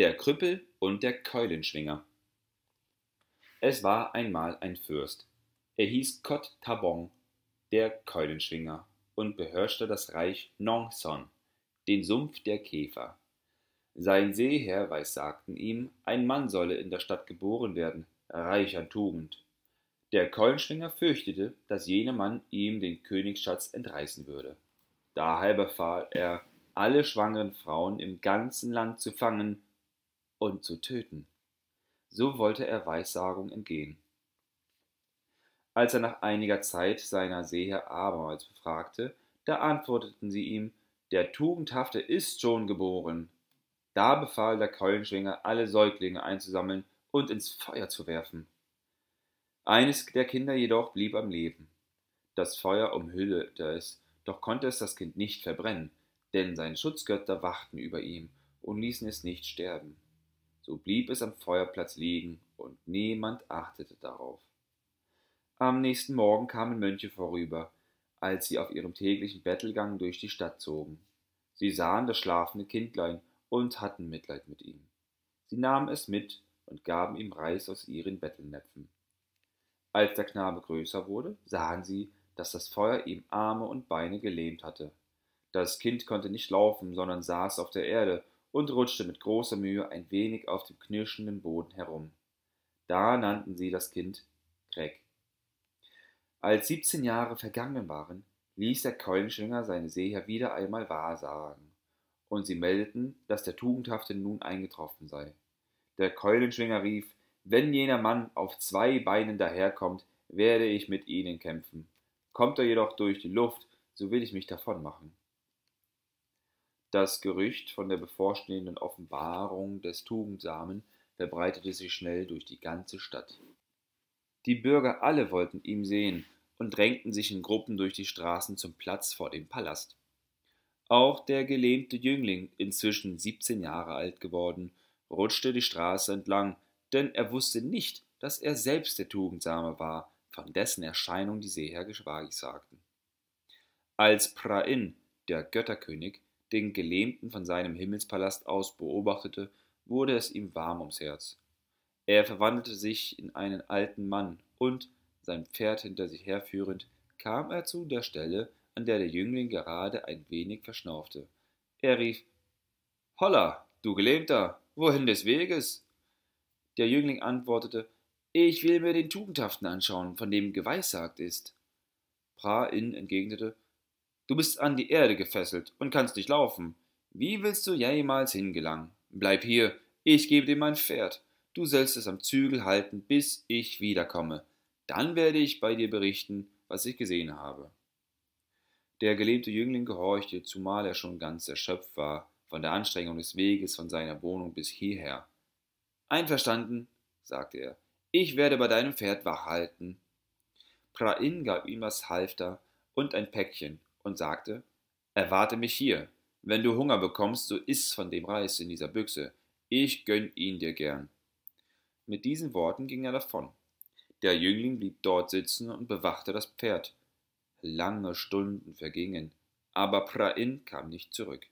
der Krüppel und der Keulenschwinger. Es war einmal ein Fürst. Er hieß Kot Tabon, der Keulenschwinger, und beherrschte das Reich Nong Son, den Sumpf der Käfer. Sein Seeherr weissagten ihm, ein Mann solle in der Stadt geboren werden, reich an Tugend. Der Keulenschwinger fürchtete, dass jener Mann ihm den Königsschatz entreißen würde. Daher befahl er, alle schwangeren Frauen im ganzen Land zu fangen und zu töten. So wollte er Weissagung entgehen. Als er nach einiger Zeit seiner Seher abermals befragte, da antworteten sie ihm, der Tugendhafte ist schon geboren. Da befahl der Keulenschwinger, alle Säuglinge einzusammeln und ins Feuer zu werfen. Eines der Kinder jedoch blieb am Leben. Das Feuer umhüllte es, doch konnte es das Kind nicht verbrennen, denn seine Schutzgötter wachten über ihm und ließen es nicht sterben. So blieb es am Feuerplatz liegen und niemand achtete darauf. Am nächsten Morgen kamen Mönche vorüber, als sie auf ihrem täglichen Bettelgang durch die Stadt zogen. Sie sahen das schlafende Kindlein und hatten Mitleid mit ihm. Sie nahmen es mit und gaben ihm Reis aus ihren Bettelnäpfen. Als der Knabe größer wurde, sahen sie, dass das Feuer ihm Arme und Beine gelähmt hatte. Das Kind konnte nicht laufen, sondern saß auf der Erde und rutschte mit großer Mühe ein wenig auf dem knirschenden Boden herum. Da nannten sie das Kind Greg. Als siebzehn Jahre vergangen waren, ließ der Keulenschwinger seine Seher wieder einmal wahrsagen, und sie meldeten, dass der Tugendhafte nun eingetroffen sei. Der Keulenschwinger rief, wenn jener Mann auf zwei Beinen daherkommt, werde ich mit ihnen kämpfen. Kommt er jedoch durch die Luft, so will ich mich davon machen. Das Gerücht von der bevorstehenden Offenbarung des Tugendsamen verbreitete sich schnell durch die ganze Stadt. Die Bürger alle wollten ihn sehen und drängten sich in Gruppen durch die Straßen zum Platz vor dem Palast. Auch der gelähmte Jüngling, inzwischen 17 Jahre alt geworden, rutschte die Straße entlang, denn er wusste nicht, dass er selbst der Tugendsame war, von dessen Erscheinung die Seeherr geschwagig sagten. Als Prain, der Götterkönig, den Gelähmten von seinem Himmelspalast aus beobachtete, wurde es ihm warm ums Herz. Er verwandelte sich in einen alten Mann und, sein Pferd hinter sich herführend, kam er zu der Stelle, an der der Jüngling gerade ein wenig verschnaufte. Er rief Holla, du Gelähmter, wohin des Weges? Der Jüngling antwortete Ich will mir den Tugendhaften anschauen, von dem geweissagt ist. Pra in entgegnete Du bist an die Erde gefesselt und kannst nicht laufen. Wie willst du jemals hingelangen? Bleib hier, ich gebe dir mein Pferd. Du sollst es am Zügel halten, bis ich wiederkomme. Dann werde ich bei dir berichten, was ich gesehen habe. Der gelebte Jüngling gehorchte, zumal er schon ganz erschöpft war von der Anstrengung des Weges von seiner Wohnung bis hierher. Einverstanden, sagte er, ich werde bei deinem Pferd wach halten. Prain gab ihm das Halfter und ein Päckchen und sagte, Erwarte mich hier. Wenn du Hunger bekommst, so iss von dem Reis in dieser Büchse. Ich gönn ihn dir gern. Mit diesen Worten ging er davon. Der Jüngling blieb dort sitzen und bewachte das Pferd. Lange Stunden vergingen, aber Prain kam nicht zurück.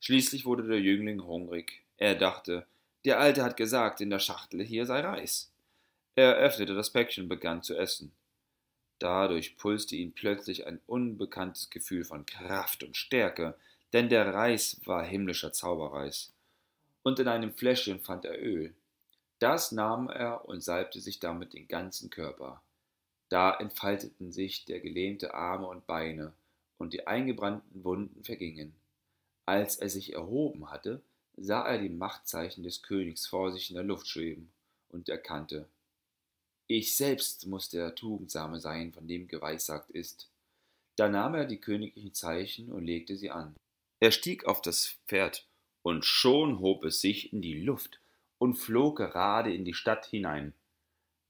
Schließlich wurde der Jüngling hungrig. Er dachte, der Alte hat gesagt, in der Schachtel hier sei Reis. Er öffnete das Päckchen und begann zu essen. Dadurch pulste ihn plötzlich ein unbekanntes Gefühl von Kraft und Stärke, denn der Reis war himmlischer Zauberreis. Und in einem Fläschchen fand er Öl. Das nahm er und salbte sich damit den ganzen Körper. Da entfalteten sich der gelähmte Arme und Beine, und die eingebrannten Wunden vergingen. Als er sich erhoben hatte, sah er die Machtzeichen des Königs vor sich in der Luft schweben und erkannte, ich selbst muss der Tugendsame sein, von dem geweissagt ist. Da nahm er die königlichen Zeichen und legte sie an. Er stieg auf das Pferd, und schon hob es sich in die Luft und flog gerade in die Stadt hinein.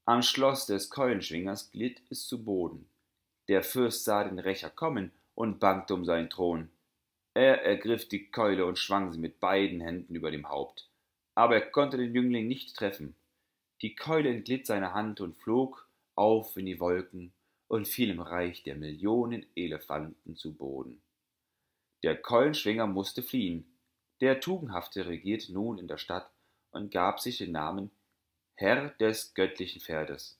Am Schloss des Keulenschwingers glitt es zu Boden. Der Fürst sah den Rächer kommen und bangte um seinen Thron. Er ergriff die Keule und schwang sie mit beiden Händen über dem Haupt. Aber er konnte den Jüngling nicht treffen. Die Keule entglitt seiner Hand und flog auf in die Wolken und fiel im Reich der Millionen Elefanten zu Boden. Der Keulenschwinger musste fliehen. Der Tugendhafte regierte nun in der Stadt und gab sich den Namen Herr des göttlichen Pferdes.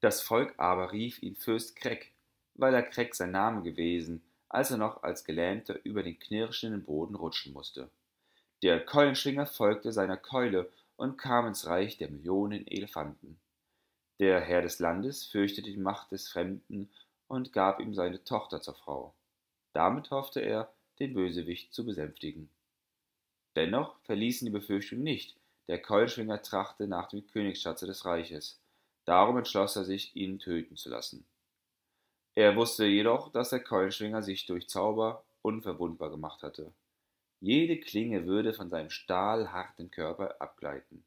Das Volk aber rief ihn Fürst Kreck, weil er Kreck sein Name gewesen, als er noch als Gelähmter über den knirschenden Boden rutschen musste. Der Keulenschwinger folgte seiner Keule und kam ins Reich der Millionen Elefanten. Der Herr des Landes fürchtete die Macht des Fremden und gab ihm seine Tochter zur Frau. Damit hoffte er, den Bösewicht zu besänftigen. Dennoch verließen die Befürchtungen nicht, der Keulschwinger trachte nach dem Königsschatze des Reiches. Darum entschloss er sich, ihn töten zu lassen. Er wusste jedoch, dass der Keulschwinger sich durch Zauber unverwundbar gemacht hatte. Jede Klinge würde von seinem stahlharten Körper abgleiten.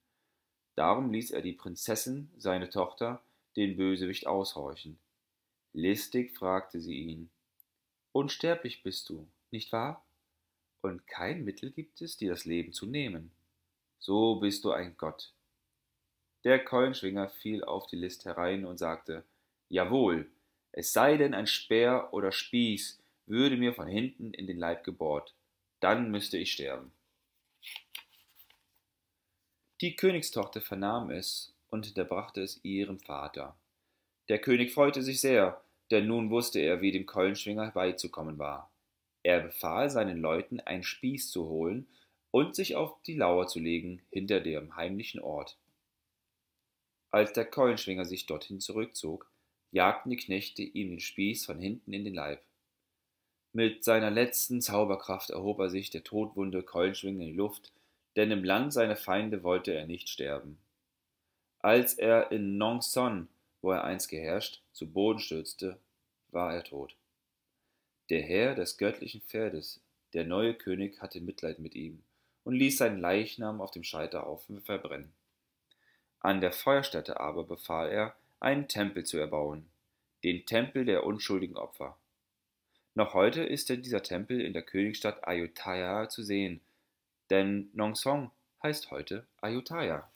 Darum ließ er die Prinzessin, seine Tochter, den Bösewicht aushorchen. Listig fragte sie ihn Unsterblich bist du, nicht wahr? Und kein Mittel gibt es, dir das Leben zu nehmen. So bist du ein Gott. Der Keulenschwinger fiel auf die List herein und sagte Jawohl, es sei denn ein Speer oder Spieß würde mir von hinten in den Leib gebohrt dann müsste ich sterben. Die Königstochter vernahm es und unterbrachte es ihrem Vater. Der König freute sich sehr, denn nun wusste er, wie dem Keulenschwinger beizukommen war. Er befahl seinen Leuten, einen Spieß zu holen und sich auf die Lauer zu legen, hinter dem heimlichen Ort. Als der Keulenschwinger sich dorthin zurückzog, jagten die Knechte ihm den Spieß von hinten in den Leib. Mit seiner letzten Zauberkraft erhob er sich, der todwunde Keulenschwingen in die Luft, denn im Land seiner Feinde wollte er nicht sterben. Als er in Nong Son, wo er einst geherrscht, zu Boden stürzte, war er tot. Der Herr des göttlichen Pferdes, der neue König, hatte Mitleid mit ihm und ließ seinen Leichnam auf dem Scheiterhaufen verbrennen. An der Feuerstätte aber befahl er, einen Tempel zu erbauen, den Tempel der unschuldigen Opfer. Noch heute ist dieser Tempel in der Königsstadt Ayutthaya zu sehen, denn Nong Song heißt heute Ayutthaya.